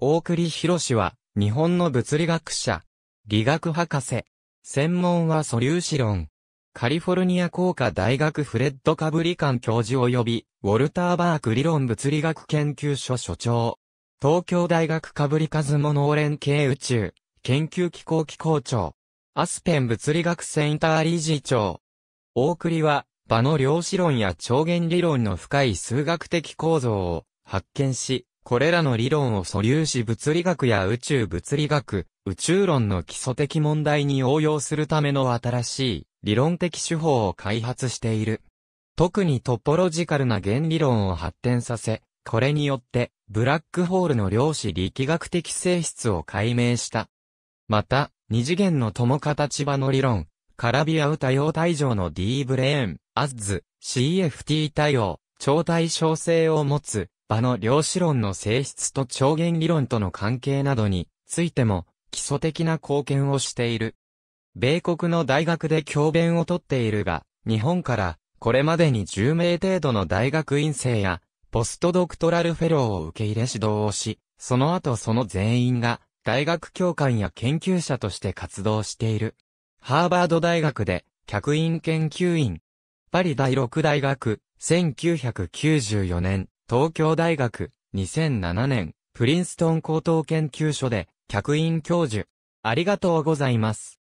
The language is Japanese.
大栗博士は、日本の物理学者、理学博士。専門は素粒子論。カリフォルニア工科大学フレッド・カブリカン教授及び、ウォルター・バーク理論物理学研究所所長。東京大学カブリカズモノーレン系宇宙、研究機構機構長。アスペン物理学センター理事長。大栗は、場の量子論や超弦理論の深い数学的構造を発見し、これらの理論を素粒子物理学や宇宙物理学、宇宙論の基礎的問題に応用するための新しい理論的手法を開発している。特にトポロジカルな原理論を発展させ、これによってブラックホールの量子力学的性質を解明した。また、二次元の友形場の理論、カラビアウ多様対上の D ブレーン、アッズ、CFT 対応、超対称性を持つ、場の量子論の性質と超弦理論との関係などについても基礎的な貢献をしている。米国の大学で教鞭をとっているが、日本からこれまでに10名程度の大学院生やポストドクトラルフェローを受け入れ指導をし、その後その全員が大学教官や研究者として活動している。ハーバード大学で客員研究員。パリ第6大学、1994年、東京大学、2007年、プリンストン高等研究所で、客員教授。ありがとうございます。